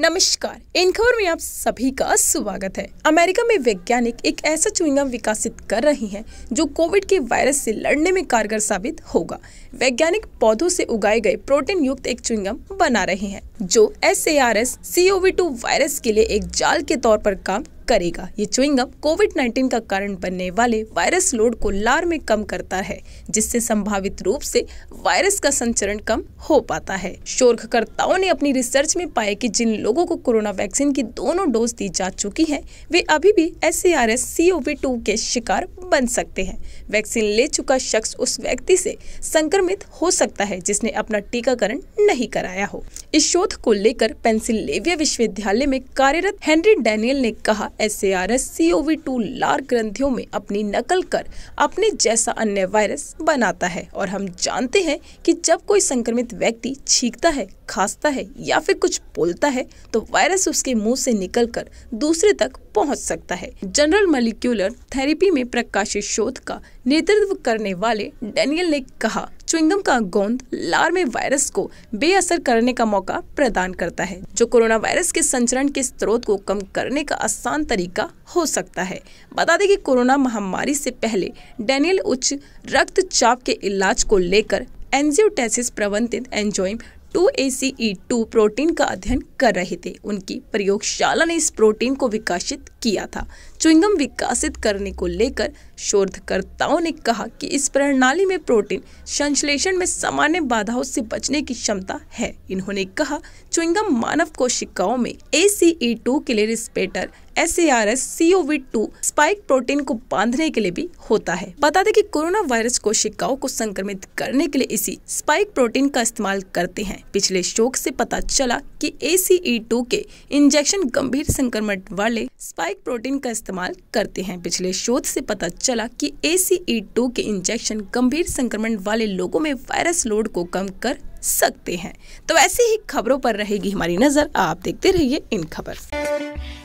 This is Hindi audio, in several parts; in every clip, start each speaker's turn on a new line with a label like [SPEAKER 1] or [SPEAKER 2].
[SPEAKER 1] नमस्कार इन खबर में आप सभी का स्वागत है अमेरिका में वैज्ञानिक एक ऐसा चुईंगम विकसित कर रहे हैं जो कोविड के वायरस से लड़ने में कारगर साबित होगा वैज्ञानिक पौधों से उगाए गए प्रोटीन युक्त एक चुविंगम बना रहे हैं जो S A R S C O V two virus के लिए एक जाल के तौर पर काम करेगा ये च्युइंगम कोविड 19 का कारण बनने वाले वायरस लोड को लार में कम करता है जिससे संभावित रूप से वायरस का संचरण कम हो पाता है शोधकर्ताओं ने अपनी रिसर्च में पाया कि जिन लोगों को कोरोना वैक्सीन की दोनों डोज दी जा चुकी है वे अभी भी S C R S C O V two के शिकार बन सकते हैं वैक्सीन ले चुका शख्स उस व्यक्ति से संक्रमित हो सकता है जिसने अपना टीकाकरण नहीं कराया हो इस शोध को लेकर पेंसिल्वेनिया विश्वविद्यालय में कार्यरत हेनरी डैनियल ने कहा S A R S C O V two लार ग्रंथियों में अपनी नकल कर अपने जैसा अन्य वायरस बनाता है और हम जानते हैं कि जब कोई संक्रमित व्यक्ति छींकता है खांसता है या फिर कुछ बोलता है तो वायरस उसके मुंह से निकलकर दूसरे तक पहुंच सकता है जनरल मलिक्यूलर थेरेपी में प्रकाशित शोध का नेतृत्व करने वाले डेनियल ने कहा चुंगम का गोंद लार में वायरस को बेअसर करने का मौका प्रदान करता है जो कोरोना वायरस के संचरण के स्रोत को कम करने का आसान तरीका हो सकता है बता दें कि कोरोना महामारी से पहले डेनियल उच्च रक्तचाप के इलाज को लेकर एंजियोटेसिस प्रबंधित enzyme two A C E two protein का अध्ययन कर रहे थे उनकी प्रयोगशाला ने इस प्रोटीन को विकसित किया था चुंगम विकसित करने को लेकर शोधकर्ताओं ने कहा कि इस प्रणाली में प्रोटीन संश्लेषण में सामान्य बाधाओं से बचने की क्षमता है इन्होंने कहा चुंगम मानव कोशिकाओं में ए सी ई टू के लिए receptor S A R S C O V two spike protein को बांधने के लिए भी होता है बता दें कि कोरोना वायरस कोशिकाओं को संक्रमित करने के लिए इसी स्पाइक प्रोटीन का इस्तेमाल करते हैं पिछले शोक से पता चला कि ए सी ई टू के इंजेक्शन गंभीर संक्रमण वाले स्पाइक प्रोटीन का इस्तेमाल करते हैं पिछले शोध से पता चला कि ए सी ई टू के इंजेक्शन गंभीर संक्रमण वाले लोगों में वायरस लोड को कम कर सकते हैं तो ऐसी ही खबरों पर रहेगी हमारी नज़र आप देखते रहिए इन खबर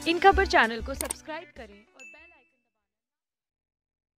[SPEAKER 1] इन खबर चैनल को सब्सक्राइब करें